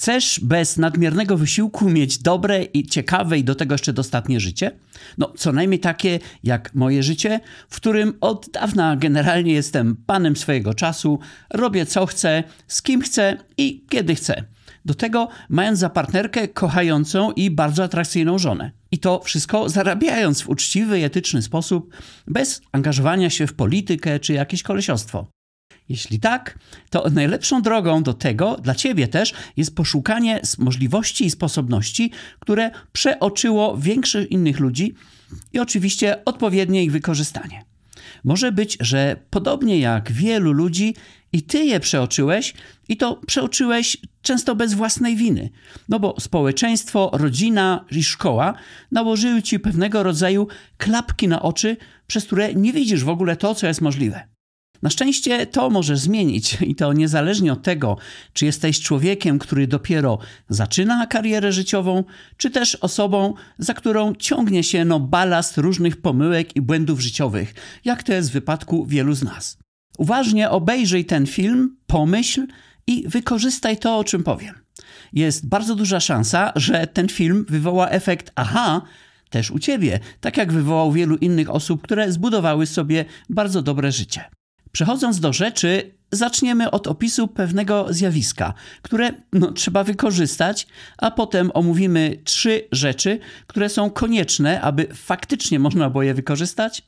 Chcesz bez nadmiernego wysiłku mieć dobre i ciekawe i do tego jeszcze dostatnie życie? No, co najmniej takie jak moje życie, w którym od dawna generalnie jestem panem swojego czasu, robię co chcę, z kim chcę i kiedy chcę. Do tego mając za partnerkę kochającą i bardzo atrakcyjną żonę. I to wszystko zarabiając w uczciwy i etyczny sposób, bez angażowania się w politykę czy jakieś kolesiostwo. Jeśli tak, to najlepszą drogą do tego dla ciebie też jest poszukanie możliwości i sposobności, które przeoczyło większych innych ludzi i oczywiście odpowiednie ich wykorzystanie. Może być, że podobnie jak wielu ludzi, i ty je przeoczyłeś, i to przeoczyłeś często bez własnej winy. No bo społeczeństwo, rodzina i szkoła nałożyły ci pewnego rodzaju klapki na oczy, przez które nie widzisz w ogóle to, co jest możliwe. Na szczęście to może zmienić i to niezależnie od tego, czy jesteś człowiekiem, który dopiero zaczyna karierę życiową, czy też osobą, za którą ciągnie się no balast różnych pomyłek i błędów życiowych, jak to jest w wypadku wielu z nas. Uważnie obejrzyj ten film, pomyśl i wykorzystaj to, o czym powiem. Jest bardzo duża szansa, że ten film wywoła efekt aha, też u ciebie, tak jak wywołał wielu innych osób, które zbudowały sobie bardzo dobre życie. Przechodząc do rzeczy, zaczniemy od opisu pewnego zjawiska, które no, trzeba wykorzystać, a potem omówimy trzy rzeczy, które są konieczne, aby faktycznie można było je wykorzystać,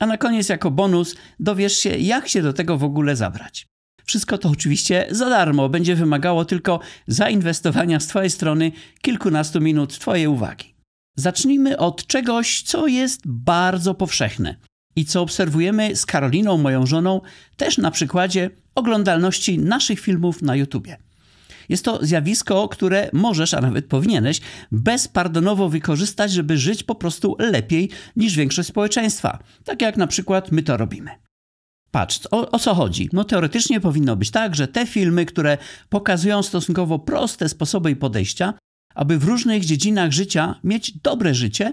a na koniec jako bonus dowiesz się, jak się do tego w ogóle zabrać. Wszystko to oczywiście za darmo, będzie wymagało tylko zainwestowania z Twojej strony kilkunastu minut Twojej uwagi. Zacznijmy od czegoś, co jest bardzo powszechne, i co obserwujemy z Karoliną, moją żoną, też na przykładzie oglądalności naszych filmów na YouTubie. Jest to zjawisko, które możesz, a nawet powinieneś, bezpardonowo wykorzystać, żeby żyć po prostu lepiej niż większość społeczeństwa. Tak jak na przykład my to robimy. Patrz, o, o, co chodzi? No teoretycznie powinno być tak, że te filmy, które pokazują stosunkowo proste sposoby i podejścia, aby w różnych dziedzinach życia mieć dobre życie,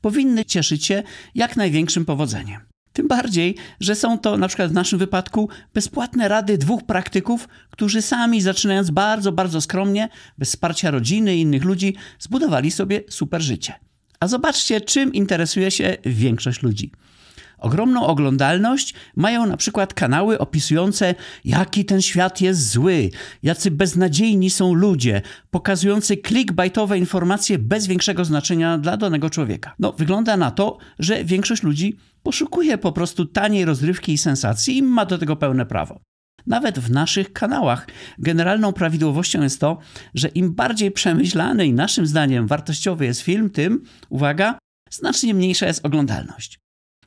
powinny cieszyć się jak największym powodzeniem. Tym bardziej, że są to na przykład w naszym wypadku bezpłatne rady dwóch praktyków, którzy sami zaczynając bardzo, bardzo skromnie, bez wsparcia rodziny i innych ludzi, zbudowali sobie super życie. A zobaczcie, czym interesuje się większość ludzi. Ogromną oglądalność mają na przykład kanały opisujące, jaki ten świat jest zły, jacy beznadziejni są ludzie, pokazujące clickbaitowe informacje bez większego znaczenia dla danego człowieka. No, wygląda na to, że większość ludzi poszukuje po prostu taniej rozrywki i sensacji i ma do tego pełne prawo. Nawet w naszych kanałach generalną prawidłowością jest to, że im bardziej przemyślany i naszym zdaniem wartościowy jest film, tym, uwaga, znacznie mniejsza jest oglądalność.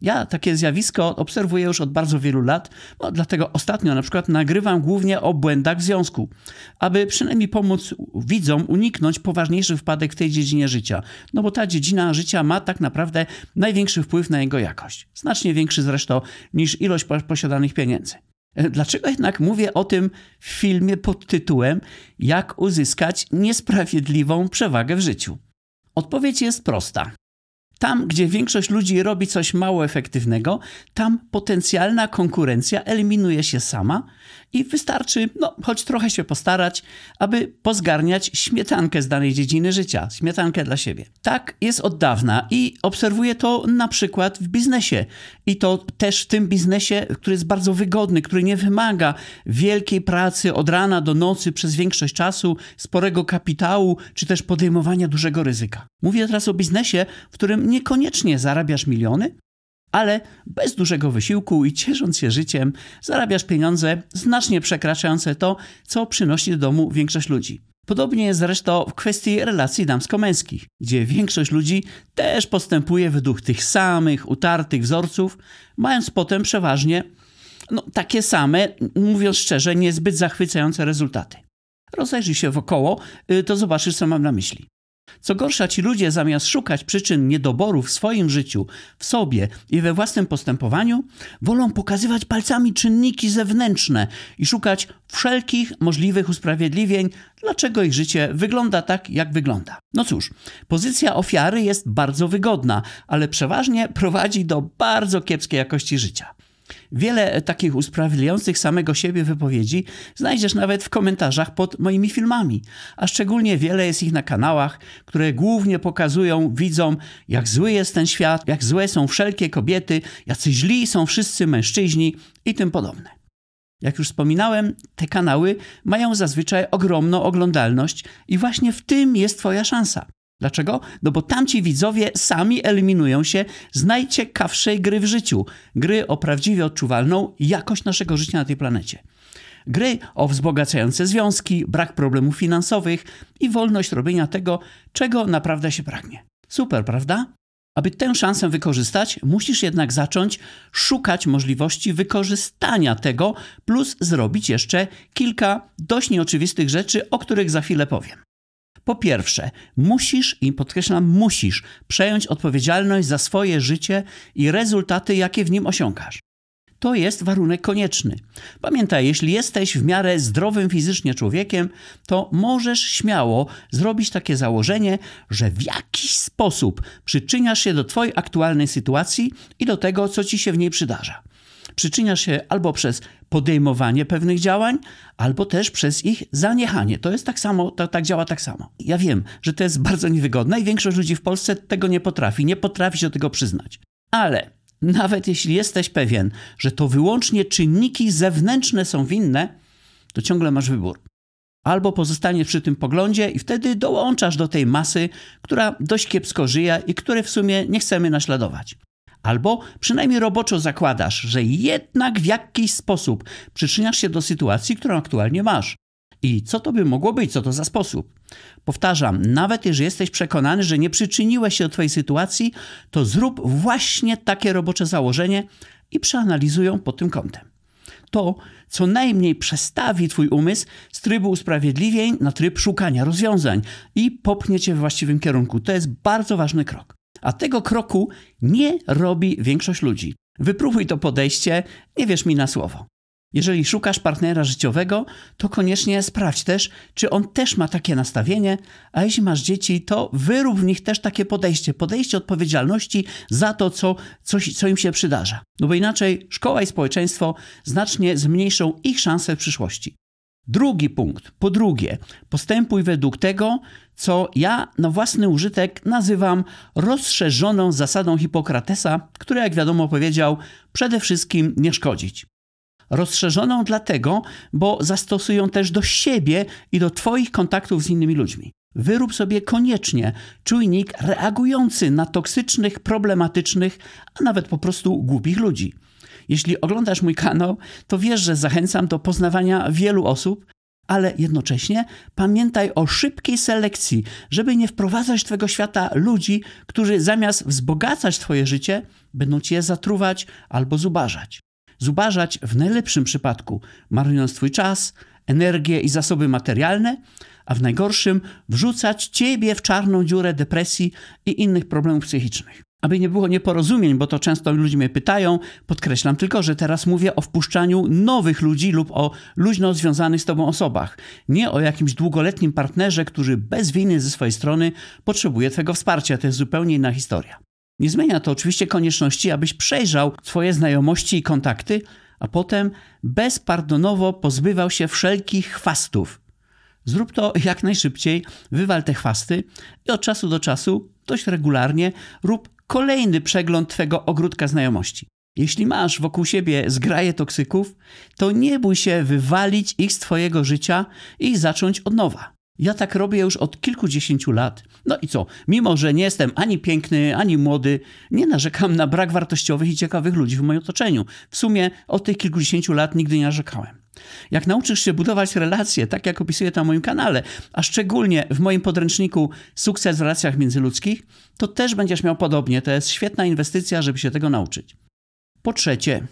Ja takie zjawisko obserwuję już od bardzo wielu lat, no, dlatego ostatnio na przykład nagrywam głównie o błędach w związku, aby przynajmniej pomóc widzom uniknąć poważniejszych wpadek w tej dziedzinie życia, no bo ta dziedzina życia ma tak naprawdę największy wpływ na jego jakość. Znacznie większy zresztą niż ilość posiadanych pieniędzy. E, dlaczego jednak mówię o tym w filmie pod tytułem Jak uzyskać niesprawiedliwą przewagę w życiu? Odpowiedź jest prosta. Tam, gdzie większość ludzi robi coś mało efektywnego, tam potencjalna konkurencja eliminuje się sama i wystarczy, no, choć trochę się postarać, aby pozgarniać śmietankę z danej dziedziny życia, śmietankę dla siebie. Tak jest od dawna i obserwuję to na przykład w biznesie. I to też w tym biznesie, który jest bardzo wygodny, który nie wymaga wielkiej pracy od rana do nocy przez większość czasu, sporego kapitału, czy też podejmowania dużego ryzyka. Mówię teraz o biznesie, w którym Niekoniecznie zarabiasz miliony, ale bez dużego wysiłku i ciesząc się życiem, zarabiasz pieniądze znacznie przekraczające to, co przynosi do domu większość ludzi. Podobnie jest zresztą w kwestii relacji damsko-męskich, gdzie większość ludzi też postępuje według tych samych utartych wzorców, mając potem przeważnie no, takie same, mówiąc szczerze, niezbyt zachwycające rezultaty. Rozejrzyj się wokoło, y, to zobaczysz, co mam na myśli. Co gorsza, ci ludzie zamiast szukać przyczyn niedoboru w swoim życiu, w sobie i we własnym postępowaniu, wolą pokazywać palcami czynniki zewnętrzne i szukać wszelkich możliwych usprawiedliwień, dlaczego ich życie wygląda tak, jak wygląda. No cóż, pozycja ofiary jest bardzo wygodna, ale przeważnie prowadzi do bardzo kiepskiej jakości życia. Wiele takich usprawiedliwiających samego siebie wypowiedzi znajdziesz nawet w komentarzach pod moimi filmami, a szczególnie wiele jest ich na kanałach, które głównie pokazują widzom, jak zły jest ten świat, jak złe są wszelkie kobiety, jacy źli są wszyscy mężczyźni i tym podobne. Jak już wspominałem, te kanały mają zazwyczaj ogromną oglądalność i właśnie w tym jest Twoja szansa. Dlaczego? No bo tamci widzowie sami eliminują się z najciekawszej gry w życiu. Gry o prawdziwie odczuwalną jakość naszego życia na tej planecie. Gry o wzbogacające związki, brak problemów finansowych i wolność robienia tego, czego naprawdę się pragnie. Super, prawda? Aby tę szansę wykorzystać, musisz jednak zacząć szukać możliwości wykorzystania tego, plus zrobić jeszcze kilka dość nieoczywistych rzeczy, o których za chwilę powiem. Po pierwsze, musisz, i podkreślam, musisz przejąć odpowiedzialność za swoje życie i rezultaty, jakie w nim osiągasz. To jest warunek konieczny. Pamiętaj, jeśli jesteś w miarę zdrowym fizycznie człowiekiem, to możesz śmiało zrobić takie założenie, że w jakiś sposób przyczyniasz się do Twojej aktualnej sytuacji i do tego, co Ci się w niej przydarza przyczyniasz się albo przez podejmowanie pewnych działań, albo też przez ich zaniechanie. To jest tak samo, to, tak działa tak samo. Ja wiem, że to jest bardzo niewygodne i większość ludzi w Polsce tego nie potrafi, nie potrafi się do tego przyznać. Ale nawet jeśli jesteś pewien, że to wyłącznie czynniki zewnętrzne są winne, to ciągle masz wybór. Albo pozostaniesz przy tym poglądzie i wtedy dołączasz do tej masy, która dość kiepsko żyje i której w sumie nie chcemy naśladować. Albo przynajmniej roboczo zakładasz, że jednak w jakiś sposób przyczyniasz się do sytuacji, którą aktualnie masz. I co to by mogło być? Co to za sposób? Powtarzam, nawet jeżeli jesteś przekonany, że nie przyczyniłeś się do Twojej sytuacji, to zrób właśnie takie robocze założenie i przeanalizuj ją pod tym kątem. To co najmniej przestawi Twój umysł z trybu usprawiedliwień na tryb szukania rozwiązań i popchnie Cię w właściwym kierunku. To jest bardzo ważny krok a tego kroku nie robi większość ludzi. Wypróbuj to podejście, nie wierz mi na słowo. Jeżeli szukasz partnera życiowego, to koniecznie sprawdź też, czy on też ma takie nastawienie, a jeśli masz dzieci, to wyrób w nich też takie podejście, podejście odpowiedzialności za to, co, coś, co im się przydarza. No bo inaczej szkoła i społeczeństwo znacznie zmniejszą ich szanse w przyszłości. Drugi punkt. Po drugie, postępuj według tego, co ja na własny użytek nazywam rozszerzoną zasadą Hipokratesa, która, jak wiadomo, powiedział przede wszystkim nie szkodzić. Rozszerzoną dlatego, bo zastosują też do siebie i do Twoich kontaktów z innymi ludźmi. Wyrób sobie koniecznie czujnik reagujący na toksycznych, problematycznych, a nawet po prostu głupich ludzi. Jeśli oglądasz mój kanał, to wiesz, że zachęcam do poznawania wielu osób, ale jednocześnie pamiętaj o szybkiej selekcji, żeby nie wprowadzać twojego świata ludzi, którzy zamiast wzbogacać twoje życie, będą cię zatruwać albo zubażać. Zubażać w najlepszym przypadku, marnując twój czas, energię i zasoby materialne, a w najgorszym wrzucać ciebie w czarną dziurę depresji i innych problemów psychicznych. Aby nie było nieporozumień, bo to często ludzie mnie pytają, podkreślam tylko, że teraz mówię o wpuszczaniu nowych ludzi lub o luźno związanych z tobą osobach, nie o jakimś długoletnim partnerze, który bez winy ze swojej strony potrzebuje twojego wsparcia. To jest zupełnie inna historia. Nie zmienia to oczywiście konieczności, abyś przejrzał swoje znajomości i kontakty, a potem bezpardonowo pozbywał się wszelkich chwastów. Zrób to jak najszybciej, wywal te chwasty i od czasu do czasu, dość regularnie, rób kolejny przegląd Twego ogródka znajomości. Jeśli masz wokół siebie zgraje toksyków, to nie bój się wywalić ich z Twojego życia i zacząć od nowa. Ja tak robię już od kilkudziesięciu lat. No i co? Mimo, że nie jestem ani piękny, ani młody, nie narzekam na brak wartościowych i ciekawych ludzi w moim otoczeniu. W sumie od tych kilkudziesięciu lat nigdy nie narzekałem. Jak nauczysz się budować relacje, tak jak opisuję to na moim kanale, a szczególnie w moim podręczniku Sukces w relacjach międzyludzkich, to też będziesz miał podobnie. To jest świetna inwestycja, żeby się tego nauczyć. Po trzecie,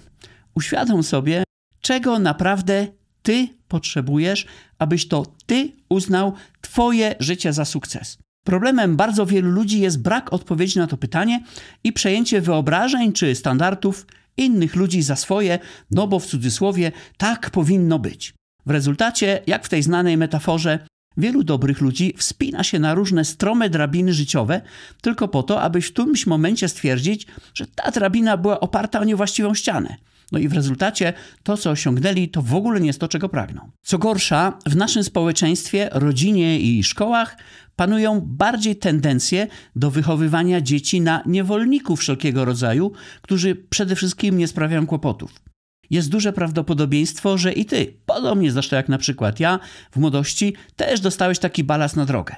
uświadom sobie, czego naprawdę ty potrzebujesz, abyś to ty uznał twoje życie za sukces. Problemem bardzo wielu ludzi jest brak odpowiedzi na to pytanie i przejęcie wyobrażeń czy standardów innych ludzi za swoje, no bo w cudzysłowie tak powinno być. W rezultacie, jak w tej znanej metaforze, wielu dobrych ludzi wspina się na różne strome drabiny życiowe tylko po to, aby w którymś momencie stwierdzić, że ta drabina była oparta o niewłaściwą ścianę. No i w rezultacie to, co osiągnęli, to w ogóle nie jest to, czego pragną. Co gorsza, w naszym społeczeństwie, rodzinie i szkołach panują bardziej tendencje do wychowywania dzieci na niewolników wszelkiego rodzaju, którzy przede wszystkim nie sprawiają kłopotów jest duże prawdopodobieństwo, że i ty, podobnie zresztą jak na przykład ja w młodości, też dostałeś taki balast na drogę.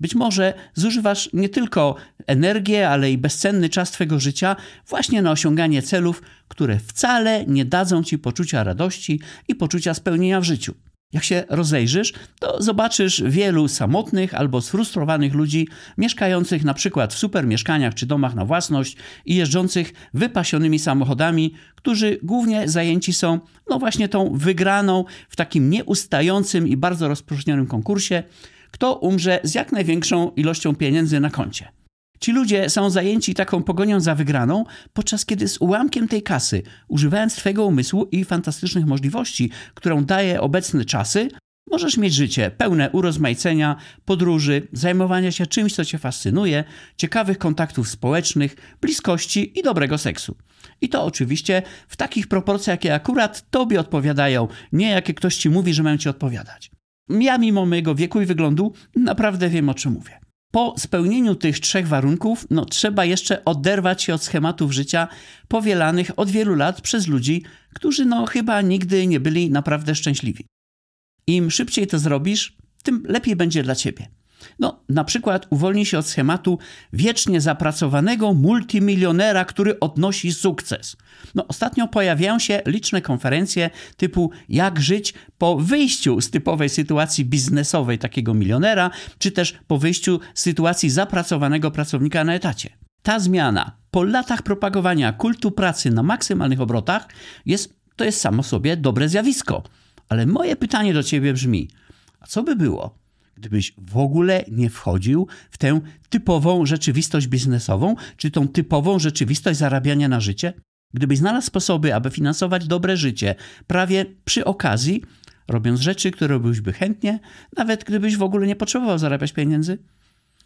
Być może zużywasz nie tylko energię, ale i bezcenny czas twojego życia właśnie na osiąganie celów, które wcale nie dadzą ci poczucia radości i poczucia spełnienia w życiu. Jak się rozejrzysz, to zobaczysz wielu samotnych albo sfrustrowanych ludzi mieszkających na przykład w super mieszkaniach czy domach na własność i jeżdżących wypasionymi samochodami, którzy głównie zajęci są no właśnie tą wygraną w takim nieustającym i bardzo rozpróżnionym konkursie, kto umrze z jak największą ilością pieniędzy na koncie. Ci ludzie są zajęci taką pogonią za wygraną, podczas kiedy z ułamkiem tej kasy, używając twojego umysłu i fantastycznych możliwości, którą daje obecne czasy, możesz mieć życie pełne urozmaicenia, podróży, zajmowania się czymś, co cię fascynuje, ciekawych kontaktów społecznych, bliskości i dobrego seksu. I to oczywiście w takich proporcjach, jakie akurat tobie odpowiadają, nie jakie ktoś ci mówi, że mają ci odpowiadać. Ja mimo mojego wieku i wyglądu naprawdę wiem o czym mówię po spełnieniu tych trzech warunków, no, trzeba jeszcze oderwać się od schematów życia powielanych od wielu lat przez ludzi, którzy no, chyba nigdy nie byli naprawdę szczęśliwi. Im szybciej to zrobisz, tym lepiej będzie dla ciebie. No, na przykład uwolni się od schematu wiecznie zapracowanego multimilionera, który odnosi sukces. No, ostatnio pojawiają się liczne konferencje typu jak żyć po wyjściu z typowej sytuacji biznesowej takiego milionera, czy też po wyjściu z sytuacji zapracowanego pracownika na etacie. Ta zmiana po latach propagowania kultu pracy na maksymalnych obrotach jest, to jest samo sobie dobre zjawisko. Ale moje pytanie do ciebie brzmi: a co by było, gdybyś w ogóle nie wchodził w tę typową rzeczywistość biznesową, czy tą typową rzeczywistość zarabiania na życie? Gdybyś znalazł sposoby, aby finansować dobre życie, prawie przy okazji, robiąc rzeczy, które robiłbyś chętnie, nawet gdybyś w ogóle nie potrzebował zarabiać pieniędzy?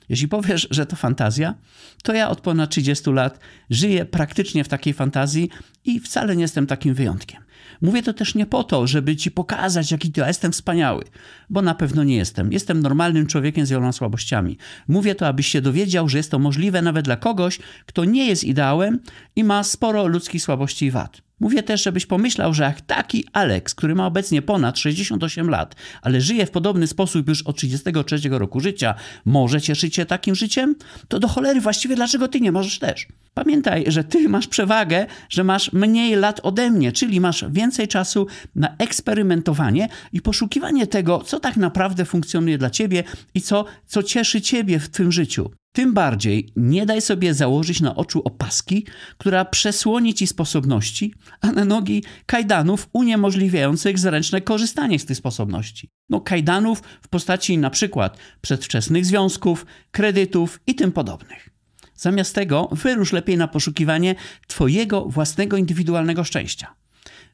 Jeśli powiesz, że to fantazja, to ja od ponad 30 lat żyję praktycznie w takiej fantazji i wcale nie jestem takim wyjątkiem. Mówię to też nie po to, żeby ci pokazać, jaki to ja jestem wspaniały, bo na pewno nie jestem. Jestem normalnym człowiekiem z wieloma słabościami. Mówię to, abyś się dowiedział, że jest to możliwe nawet dla kogoś, kto nie jest ideałem i ma sporo ludzkich słabości i wad. Mówię też, żebyś pomyślał, że jak taki Alex, który ma obecnie ponad 68 lat, ale żyje w podobny sposób już od 33 roku życia, może cieszyć się takim życiem? To do cholery właściwie dlaczego ty nie możesz też? Pamiętaj, że ty masz przewagę, że masz mniej lat ode mnie, czyli masz więcej czasu na eksperymentowanie i poszukiwanie tego, co tak naprawdę funkcjonuje dla ciebie i co, co cieszy ciebie w tym życiu. Tym bardziej nie daj sobie założyć na oczu opaski, która przesłoni ci sposobności, a na nogi kajdanów uniemożliwiających zręczne korzystanie z tych sposobności. No kajdanów w postaci na przykład przedwczesnych związków, kredytów i tym podobnych. Zamiast tego wyrusz lepiej na poszukiwanie twojego własnego indywidualnego szczęścia.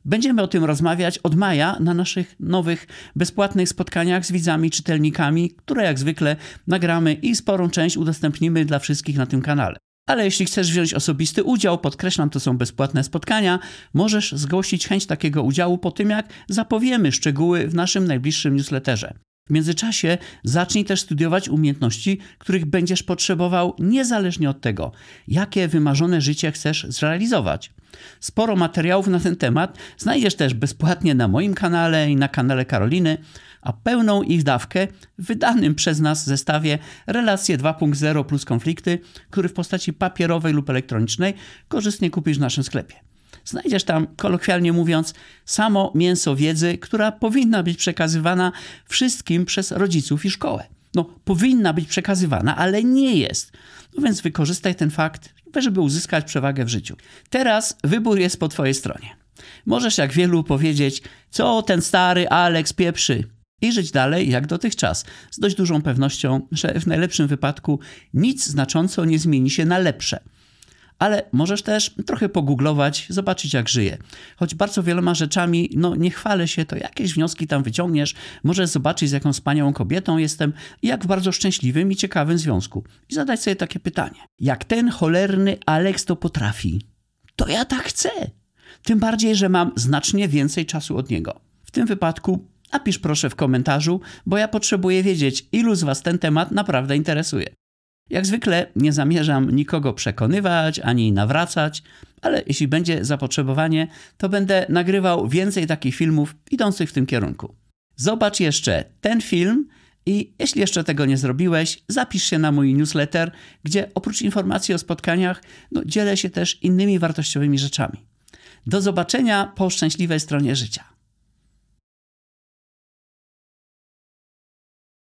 Będziemy o tym rozmawiać od maja na naszych nowych bezpłatnych spotkaniach z widzami, czytelnikami, które jak zwykle nagramy i sporą część udostępnimy dla wszystkich na tym kanale. Ale jeśli chcesz wziąć osobisty udział, podkreślam, to są bezpłatne spotkania, możesz zgłosić chęć takiego udziału po tym, jak zapowiemy szczegóły w naszym najbliższym newsletterze. W międzyczasie zacznij też studiować umiejętności, których będziesz potrzebował niezależnie od tego, jakie wymarzone życie chcesz zrealizować. Sporo materiałów na ten temat znajdziesz też bezpłatnie na moim kanale i na kanale Karoliny, a pełną ich dawkę w wydanym przez nas zestawie Relacje 2.0 plus konflikty, który w postaci papierowej lub elektronicznej korzystnie kupisz w naszym sklepie. Znajdziesz tam, kolokwialnie mówiąc, samo mięso wiedzy, która powinna być przekazywana wszystkim przez rodziców i szkołę. No, powinna być przekazywana, ale nie jest. No więc wykorzystaj ten fakt żeby uzyskać przewagę w życiu. Teraz wybór jest po twojej stronie. Możesz jak wielu powiedzieć, co ten stary Aleks pieprzy i żyć dalej jak dotychczas, z dość dużą pewnością, że w najlepszym wypadku nic znacząco nie zmieni się na lepsze – ale możesz też trochę pogooglować, zobaczyć jak żyje. Choć bardzo wieloma rzeczami, no nie chwalę się, to jakieś wnioski tam wyciągniesz, możesz zobaczyć z jaką wspaniałą kobietą jestem i jak w bardzo szczęśliwym i ciekawym związku. I zadać sobie takie pytanie. Jak ten cholerny Alex to potrafi, to ja tak chcę. Tym bardziej, że mam znacznie więcej czasu od niego. W tym wypadku napisz proszę w komentarzu, bo ja potrzebuję wiedzieć, ilu z Was ten temat naprawdę interesuje. Jak zwykle nie zamierzam nikogo przekonywać ani nawracać, ale jeśli będzie zapotrzebowanie, to będę nagrywał więcej takich filmów idących w tym kierunku. Zobacz jeszcze ten film i jeśli jeszcze tego nie zrobiłeś, zapisz się na mój newsletter, gdzie oprócz informacji o spotkaniach, no, dzielę się też innymi wartościowymi rzeczami. Do zobaczenia po szczęśliwej stronie życia.